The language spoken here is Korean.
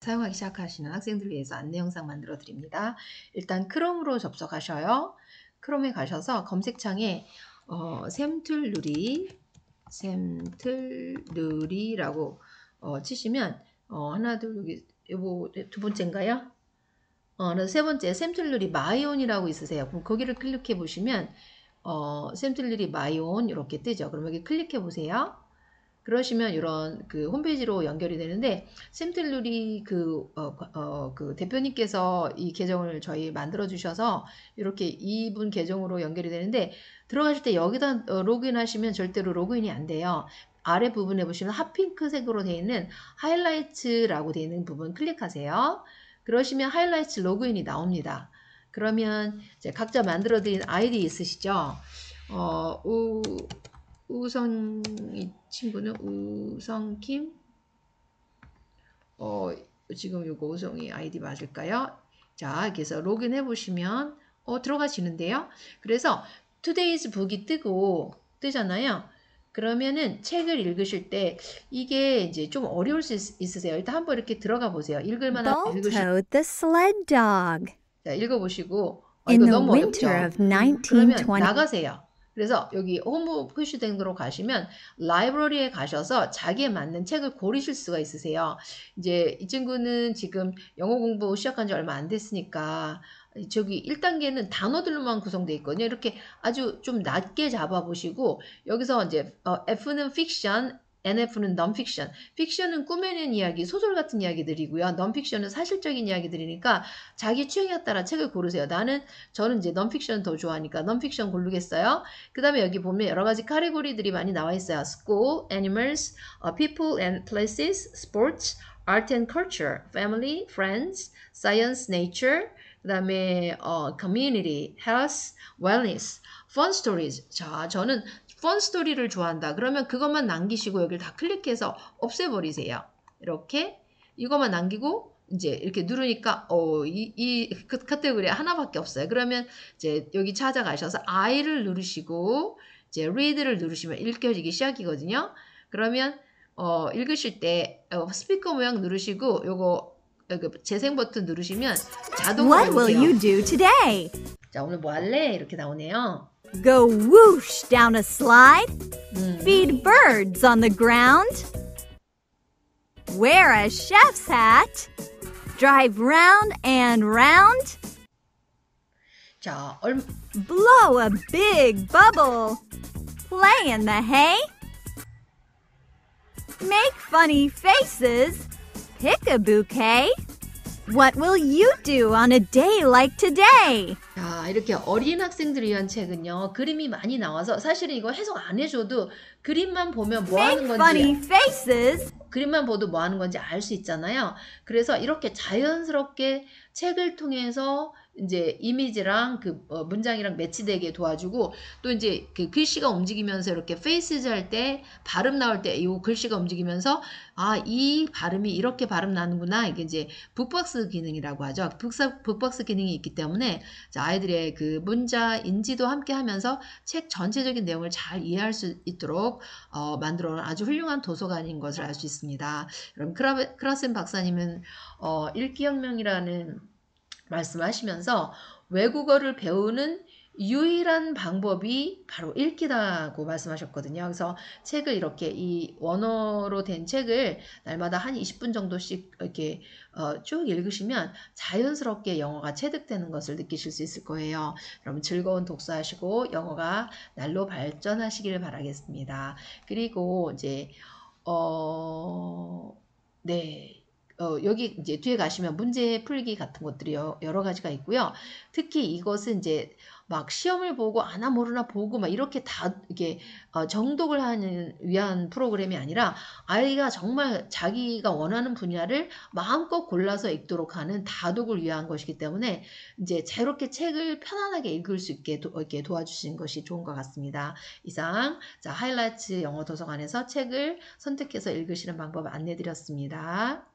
사용하기 시작하시는 학생들을 위해서 안내 영상 만들어 드립니다. 일단 크롬으로 접속하셔요. 크롬에 가셔서 검색창에 어, 샘툴누리 샘툴누리라고 어, 치시면 어, 하나 둘 여기 요거 두 번째인가요? 어, 세 번째 샘툴누리 마이온이라고 있으세요. 그럼 거기를 클릭해 보시면 어, 샘툴누리 마이온 이렇게 뜨죠. 그럼 여기 클릭해 보세요. 그러시면 이런 그 홈페이지로 연결이 되는데 샘틀누리 그, 어, 어, 그 대표님께서 이 계정을 저희 만들어 주셔서 이렇게 이분 계정으로 연결이 되는데 들어가실 때 여기다 로그인하시면 절대로 로그인이 안 돼요. 아래 부분에 보시면 핫핑크색으로 되어 있는 하이라이트라고 되어 있는 부분 클릭하세요. 그러시면 하이라이트 로그인이 나옵니다. 그러면 각자 만들어드린 아이디 있으시죠? 어, 우, 우성 이 친구는 우성킴 어 지금 요거 우성이 아이디 맞을까요? 자 그래서 로그인 해보시면 어 들어가시는데요. 그래서 today's book이 뜨고 뜨잖아요. 그러면은 책을 읽으실 때 이게 이제 좀 어려울 수 있, 으세요 일단 한번 이렇게 들어가 보세요. 읽을 만한 읽으시고 the sled dog. 자, 읽어 보시고 어, 이거 너무 어렵죠. 그러면 나가세요. 그래서 여기 홈부 표시등으로 가시면 라이브러리에 가셔서 자기에 맞는 책을 고르실 수가 있으세요. 이제 이 친구는 지금 영어 공부 시작한 지 얼마 안 됐으니까 저기 1단계는 단어들로만 구성되어 있거든요. 이렇게 아주 좀 낮게 잡아보시고 여기서 이제 어, F는 fiction, NF는 넌픽션, 픽션은 꾸며낸 이야기, 소설 같은 이야기들이고요. 넌픽션은 사실적인 이야기들이니까 자기 취향에 따라 책을 고르세요. 나는 저는 이제 넌픽션 더 좋아하니까 넌픽션 고르겠어요. 그 다음에 여기 보면 여러 가지 카테고리들이 많이 나와 있어요. School, Animals, 어, People and Places, Sports, Art and Culture, Family, Friends, Science, Nature, 그 다음에 어, Community, Health, Wellness, Fun Stories. 자, 저는 펀 스토리를 좋아한다. 그러면 그것만 남기시고 여기를 다 클릭해서 없애버리세요. 이렇게 이것만 남기고 이제 이렇게 누르니까 어이이 그 카테고리 하나밖에 없어요. 그러면 이제 여기 찾아가셔서 I를 누르시고 이제 read를 누르시면 읽혀지기 시작이거든요. 그러면 어 읽으실 때 어, 스피커 모양 누르시고 요거 여기 그 재생 버튼 누르시면 자동으로 What will you do today? 자 오늘 뭐 할래? 이렇게 나오네요. go whoosh down a slide, mm. feed birds on the ground, wear a chef's hat, drive round and round. 자, 얼... blow a big bubble, play in the hay, make funny faces, pick a bouquet. What will you do on a day like today? 자, 이렇게 어린 학생들을 위한 책은요. 그림이 많이 나와서 사실은 이거 해석 안 해줘도 그림만 보면 뭐 하는 건지 그림만 봐도뭐 하는 건지 알 수 있잖아요. 그래서 이렇게 자연스럽게 책을 통해서 이제 이미지랑 그 어, 문장이랑 매치되게 도와주고 또 이제 그 글씨가 움직이면서 이렇게 페이스즈 할때 발음 나올 때 이 글씨가 움직이면서 아 이 발음이 이렇게 발음 나는구나 이게 이제 북박스 기능이라고 하죠 북사, 북박스 기능이 있기 때문에 자 아이들의 그 문자 인지도 함께 하면서 책 전체적인 내용을 잘 이해할 수 있도록 어, 만들어 놓은 아주 훌륭한 도서관인 것을 알 수 있습니다. 여러분 크라, 크라센 박사님은 어, 읽기혁명이라는 말씀하시면서 외국어를 배우는 유일한 방법이 바로 읽기라고 말씀하셨거든요. 그래서 책을 이렇게 이 원어로 된 책을 날마다 한 20분 정도씩 이렇게 어, 쭉 읽으시면 자연스럽게 영어가 체득되는 것을 느끼실 수 있을 거예요. 여러분 즐거운 독서하시고 영어가 날로 발전하시기를 바라겠습니다. 그리고 이제 어 네. 어, 여기 이제 뒤에 가시면 문제 풀기 같은 것들이 여러 가지가 있고요. 특히 이것은 이제 막 시험을 보고 아나 모르나 보고 막 이렇게 다 이게 어, 정독을 하는 위한 프로그램이 아니라 아이가 정말 자기가 원하는 분야를 마음껏 골라서 읽도록 하는 다독을 위한 것이기 때문에 이제 자유롭게 책을 편안하게 읽을 수 있게 도, 이렇게 도와주신 것이 좋은 것 같습니다. 이상 자 하이라이트 영어 도서관에서 책을 선택해서 읽으시는 방법 안내드렸습니다.